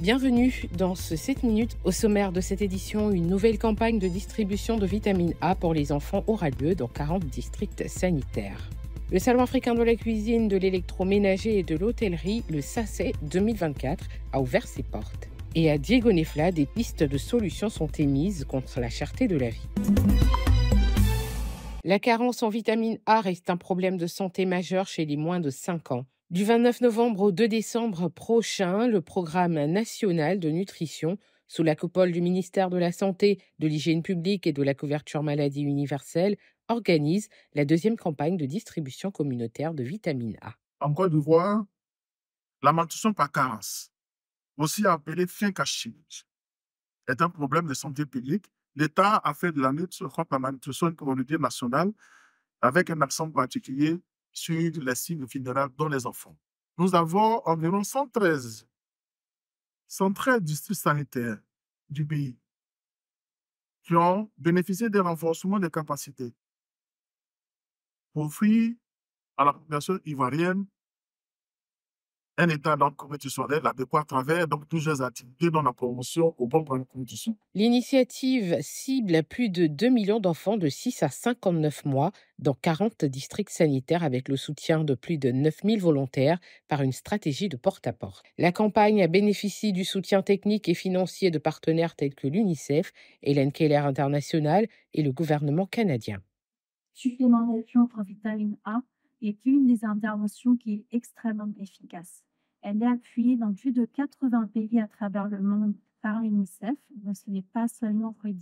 Bienvenue dans ce 7 minutes. Au sommaire de cette édition, une nouvelle campagne de distribution de vitamine A pour les enfants aura lieu dans 40 districts sanitaires. Le Salon africain de la cuisine, de l'électroménager et de l'hôtellerie, le SACE 2024, a ouvert ses portes. Et à Diego Nefla, des pistes de solutions sont émises contre la cherté de la vie. La carence en vitamine A reste un problème de santé majeur chez les moins de 5 ans. Du 29 novembre au 2 décembre prochain, le programme national de nutrition sous la coupole du ministère de la Santé, de l'hygiène publique et de la couverture maladie universelle organise la deuxième campagne de distribution communautaire de vitamine A. En Côte d'Ivoire, malnutrition par carence, aussi appelée fin cachée, est un problème de santé publique. L'État a fait de la lutte contre une communauté nationale avec un accent particulier sur les cibles vulnérables, dont les enfants. Nous avons environ 113, 113 districts sanitaires du pays qui ont bénéficié des renforcements des capacités pour offrir à la population ivoirienne un État donc, compétitionnel adéquat à travers donc, les activités dans la promotion au bon point de compétition. L'initiative cible plus de 2 millions d'enfants de 6 à 59 mois dans 40 districts sanitaires avec le soutien de plus de 9000 volontaires par une stratégie de porte-à-porte. La campagne a bénéficié du soutien technique et financier de partenaires tels que l'UNICEF, Hélène Keller International et le gouvernement canadien. Supplémentation pour vitamine A est une des interventions qui est extrêmement efficace. Elle est appuyée dans plus de 80 pays à travers le monde par l'UNICEF. Ce n'est pas seulement Rue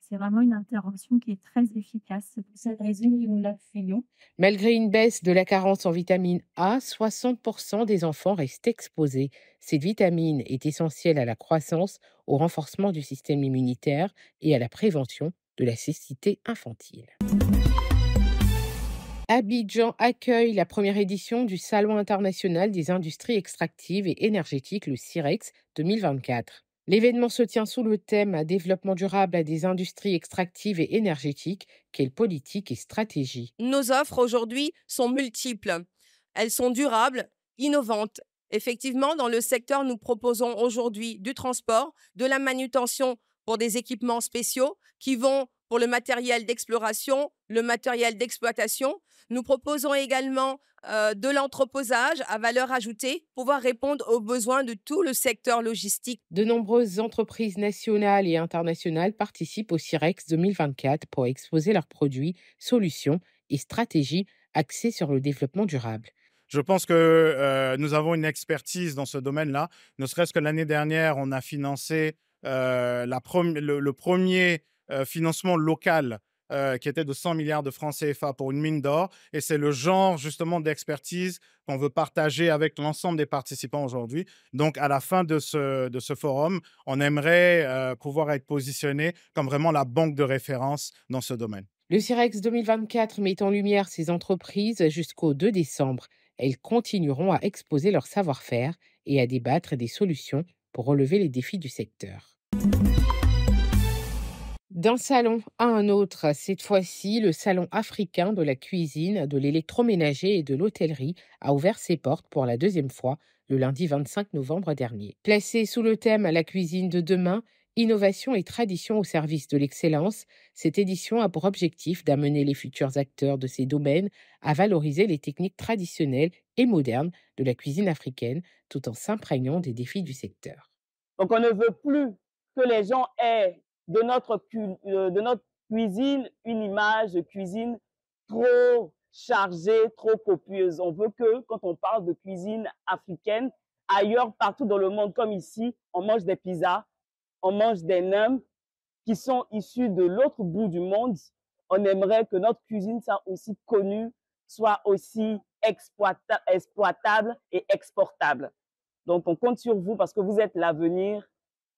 C'est vraiment une intervention qui est très efficace. Pour cette raison, nous l'appuyons. Malgré une baisse de la carence en vitamine A, 60% des enfants restent exposés. Cette vitamine est essentielle à la croissance, au renforcement du système immunitaire et à la prévention de la cécité infantile. Abidjan accueille la première édition du Salon international des industries extractives et énergétiques, le CIREX e 2024. L'événement se tient sous le thème Développement durable à des industries extractives et énergétiques, quelle politique et stratégie. Nos offres aujourd'hui sont multiples. Elles sont durables, innovantes. Effectivement, dans le secteur, nous proposons aujourd'hui du transport, de la manutention pour des équipements spéciaux qui vont pour le matériel d'exploration, le matériel d'exploitation. Nous proposons également euh, de l'entreposage à valeur ajoutée, pour pouvoir répondre aux besoins de tout le secteur logistique. De nombreuses entreprises nationales et internationales participent au CIREX 2024 pour exposer leurs produits, solutions et stratégies axées sur le développement durable. Je pense que euh, nous avons une expertise dans ce domaine-là. Ne serait-ce que l'année dernière, on a financé euh, la le, le, premier euh, financement local euh, qui était de 100 milliards de francs CFA pour une mine d'or. Et c'est le genre justement d'expertise qu'on veut partager avec l'ensemble des participants aujourd'hui. Donc à la fin de ce, forum, on aimerait euh, pouvoir être positionné comme vraiment la banque de référence dans ce domaine. Le CIREX 2024 met en lumière ces entreprises jusqu'au 2 décembre. Elles continueront à exposer leur savoir-faire et à débattre des solutions pour relever les défis du secteur. D'un salon à un autre, cette fois-ci, le salon africain de la cuisine, de l'électroménager et de l'hôtellerie a ouvert ses portes pour la deuxième fois le lundi 25 novembre dernier. Placé sous le thème La cuisine de demain, Innovation et tradition au service de l'excellence, cette édition a pour objectif d'amener les futurs acteurs de ces domaines à valoriser les techniques traditionnelles et modernes de la cuisine africaine tout en s'imprégnant des défis du secteur. Donc on ne veut plus que les gens aient de notre, euh, de notre cuisine une image de cuisine trop chargée, trop copieuse. On veut que quand on parle de cuisine africaine, ailleurs, partout dans le monde, comme ici, on mange des pizzas, on mange des nems qui sont issus de l'autre bout du monde. On aimerait que notre cuisine soit aussi connue, soit aussi exploitable et exportable. Donc, on compte sur vous parce que vous êtes l'avenir,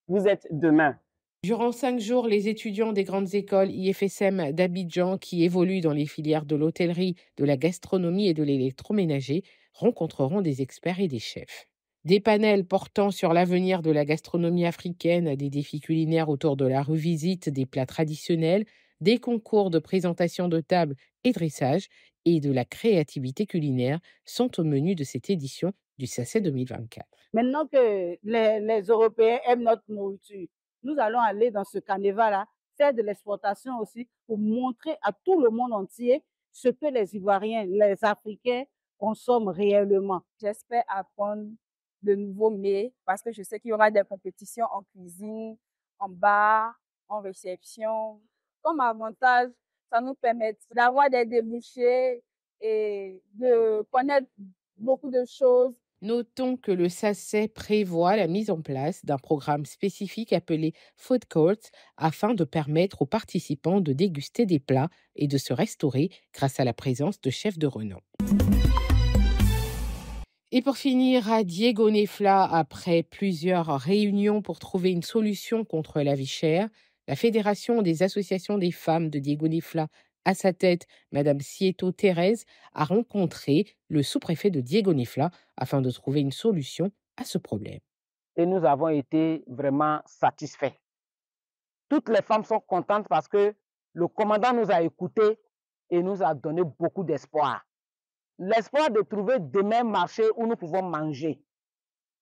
vous êtes demain. Durant cinq jours, les étudiants des grandes écoles IFSM d'Abidjan qui évoluent dans les filières de l'hôtellerie, de la gastronomie et de l'électroménager rencontreront des experts et des chefs. Des panels portant sur l'avenir de la gastronomie africaine, des défis culinaires autour de la revisite des plats traditionnels, des concours de présentation de tables et dressage et de la créativité culinaire sont au menu de cette édition du SACE 2024. Maintenant que les, les Européens aiment notre nourriture, nous allons aller dans ce carnaval-là, faire de l'exportation aussi pour montrer à tout le monde entier ce que les Ivoiriens, les Africains consomment réellement. J'espère apprendre de nouveaux mets parce que je sais qu'il y aura des compétitions en cuisine, en bar, en réception. Comme avantage, ça nous permet d'avoir des débouchés et de connaître beaucoup de choses Notons que le sasset prévoit la mise en place d'un programme spécifique appelé Food Courts afin de permettre aux participants de déguster des plats et de se restaurer grâce à la présence de chefs de renom. Et pour finir, à Diego Nefla, après plusieurs réunions pour trouver une solution contre la vie chère, la Fédération des associations des femmes de Diego Nefla à sa tête, Mme Sieto Thérèse a rencontré le sous-préfet de Diego afin de trouver une solution à ce problème. Et nous avons été vraiment satisfaits. Toutes les femmes sont contentes parce que le commandant nous a écoutés et nous a donné beaucoup d'espoir. L'espoir de trouver demain marché où nous pouvons manger.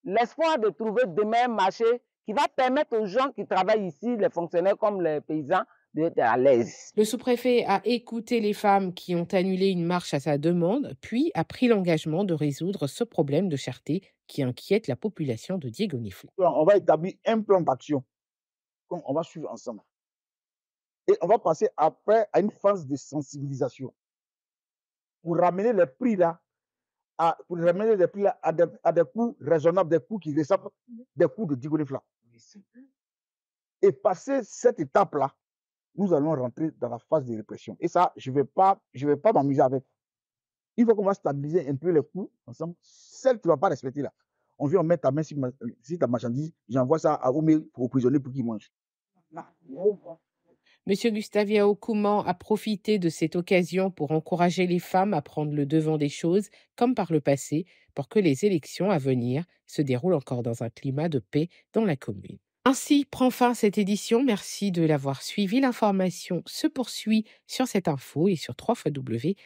L'espoir de trouver demain marché qui va permettre aux gens qui travaillent ici, les fonctionnaires comme les paysans, d'être à l'aise. Le sous-préfet a écouté les femmes qui ont annulé une marche à sa demande, puis a pris l'engagement de résoudre ce problème de cherté qui inquiète la population de Diego On va établir un plan d'action qu'on va suivre ensemble. Et on va passer après à une phase de sensibilisation pour ramener les prix là à, pour ramener les prix à des, coûts raisonnables, des coûts qui ressemblent des coûts de Diego Et passer cette étape là, nous allons rentrer dans la phase de répression. Et ça, je ne vais pas, je vais pas m'amuser avec. Il faut qu'on va stabiliser un peu les coups ensemble. Celle qui ne va pas respecter là, on vient mettre ta main sur, ta marchandise, j'envoie ça à Omer pour prisonnier pour qu'il mange. Monsieur Gustavia Okouman a profité de cette occasion pour encourager les femmes à prendre le devant des choses, comme par le passé, pour que les élections à venir se déroulent encore dans un climat de paix dans la commune. Ainsi prend fin cette édition. Merci de l'avoir suivi. L'information se poursuit sur cette info et sur www.cetinfo.ci.